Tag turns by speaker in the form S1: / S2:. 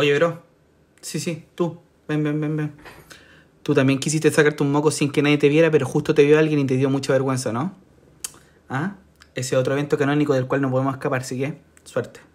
S1: Oye, bro. Sí, sí, tú. Ven, ven, ven, ven. Tú también quisiste sacarte un moco sin que nadie te viera, pero justo te vio alguien y te dio mucha vergüenza, ¿no? ¿Ah? Ese otro evento canónico del cual no podemos escapar, así que suerte.